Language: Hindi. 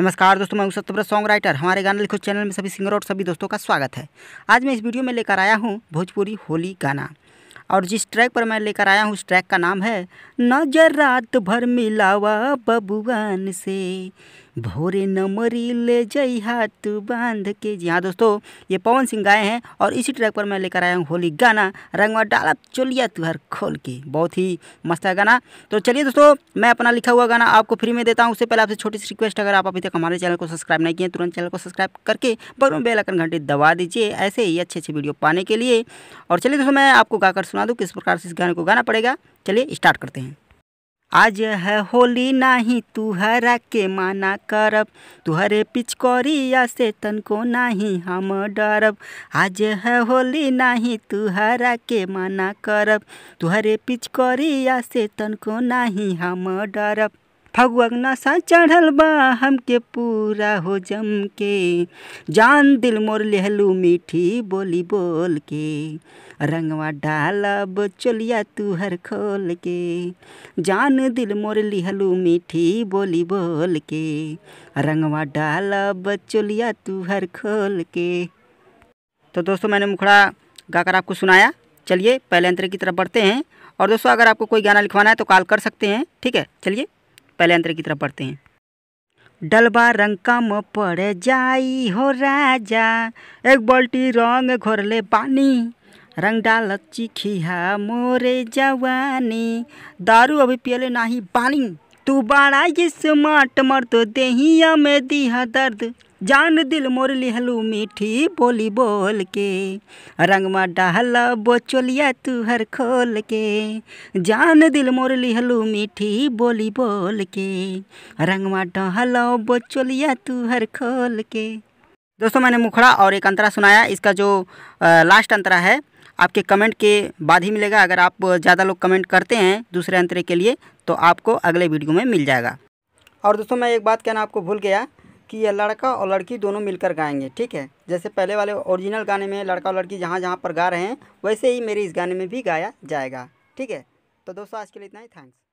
नमस्कार दोस्तों मैं सत्यव्रत सॉन्ग राइटर हमारे गाना लिखो चैनल में सभी सिंगर और सभी दोस्तों का स्वागत है आज मैं इस वीडियो में लेकर आया हूँ भोजपुरी होली गाना और जिस ट्रैक पर मैं लेकर आया हूँ उस ट्रैक का नाम है नजर रात भर मिलावा बबुआन से भोरे नमरी ले जय हाथ बांध के जी हाँ दोस्तों ये पवन सिंह गाए हैं और इसी ट्रैक पर मैं लेकर आया हूँ होली गाना रंगवा डाला चोलिया तुहर खोल के बहुत ही मस्त है गाना तो चलिए दोस्तों मैं अपना लिखा हुआ गाना आपको फ्री में देता हूँ उससे पहले आपसे छोटी सी रिक्वेस्ट अगर आप अभी तक हमारे चैनल को सब्सक्राइब नहीं किए तुरंत चैनल को सब्सक्राइब करके बगल में बेलाइकन घंटे दबा दीजिए ऐसे ही अच्छे अच्छे वीडियो पाने के लिए और चलिए दोस्तों मैं आपको गाकर सुना दूँ किस प्रकार से इस गाने को गाना पड़ेगा चलिए स्टार्ट करते हैं आज है होली नाही तुहरा के माना करब तुहरे पिचकोरिया से को नाही हम डरब आज है होली नाही तुहरा के माना करब तुहरे पिचकोरिया से को नाही हम डरब फगुआ नशा चढ़ल बा हमके पूरा हो जम के जान दिल मोर लेहलू मीठी बोली बोल के रंगवा डालब चलिया तुहर खोल के जान दिल मोर लिहलू मीठी बोली बोल के रंगवा डालब चलिया तुहर खोल के तो दोस्तों मैंने मुखड़ा गाकर आपको सुनाया चलिए पहले अंतर की तरफ बढ़ते हैं और दोस्तों अगर आपको कोई गाना लिखवाना है तो कॉल कर सकते हैं ठीक है चलिए पहले अंतर की तरफ पढ़ते हैं डलबा रंग कम पड़ जाई हो राजा एक बाल्टी रंग घोर ले पानी रंग डाल चिखिया मोरे जवानी दारू अभी पियले नाही पानी तू बड़ा ये स्मार्ट मर तो देहिया में दिया दर्द जान दिल मोर लिहलू मीठी बोली बोल के रंगमा डाहला बोचोलिया तू हर खोल के जान दिल मोर लिहलू मीठी बोली बोल के रंगमा डाहला बोचोलिया तू हर खोल के दोस्तों मैंने मुखड़ा और एक अंतरा सुनाया इसका जो लास्ट अंतरा है आपके कमेंट के बाद ही मिलेगा अगर आप ज़्यादा लोग कमेंट करते हैं दूसरे अंतरे के लिए तो आपको अगले वीडियो में मिल जाएगा और दोस्तों मैं एक बात कहना आपको भूल गया कि यह लड़का और लड़की दोनों मिलकर गाएंगे ठीक है जैसे पहले वाले ओरिजिनल गाने में लड़का और लड़की जहाँ जहाँ पर गा रहे हैं वैसे ही मेरे इस गाने में भी गाया जाएगा ठीक है तो दोस्तों आज के लिए इतना ही थैंक्स